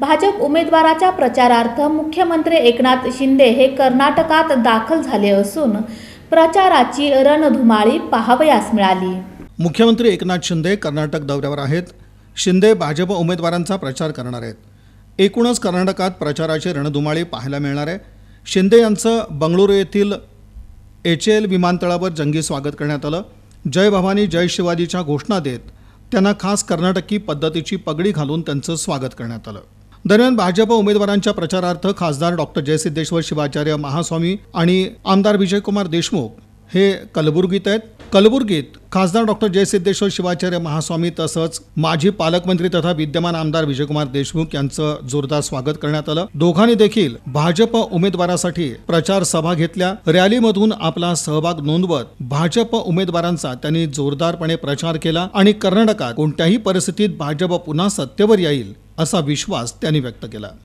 भाजप उमेदवाराच्या प्रचारार्थ मुख्यमंत्री एकनाथ शिंदे हे कर्नाटकात दाखल झाले असून प्रचाराची रणधुमाळी पाहावयास मिळाली मुख्यमंत्री एकनाथ शिंदे कर्नाटक दौऱ्यावर आहेत शिंदे भाजप उमेदवारांचा प्रचार करणार आहेत एकूणच कर्नाटकात प्रचाराची रणधुमाळी पाहायला मिळणार आहे शिंदे यांचं बंगळुरू येथील एच एल विमानतळावर जंगी स्वागत करण्यात आलं जय भवानी जय शिवाजीच्या घोषणा देत त्यांना खास कर्नाटकी पद्धतीची पगडी घालून त्यांचं स्वागत करण्यात आलं दरम्यान भाजप उमेदवारांच्या प्रचारार्थ खासदार डॉक्टर जयसिद्धेश्वर शिवाचार्य महास्वामी आणि आमदार विजयकुमार देशमुख हे कलबुर्गीत आहेत कलबुर्गीत खासदार डॉक्टर जयसिद्धेश्वर शिवाचार्य महास्वामी तसंच माजी पालकमंत्री तथा विद्यमान आमदार विजयकुमार देशमुख यांचं जोरदार स्वागत करण्यात आलं दोघांनी देखील भाजप उमेदवारासाठी प्रचार सभा घेतल्या रॅलीमधून आपला सहभाग नोंदवत भाजप उमेदवारांचा त्यांनी जोरदारपणे प्रचार केला आणि कर्नाटकात कोणत्याही परिस्थितीत भाजप पुन्हा सत्तेवर येईल असा विश्वास त्यांनी व्यक्त केला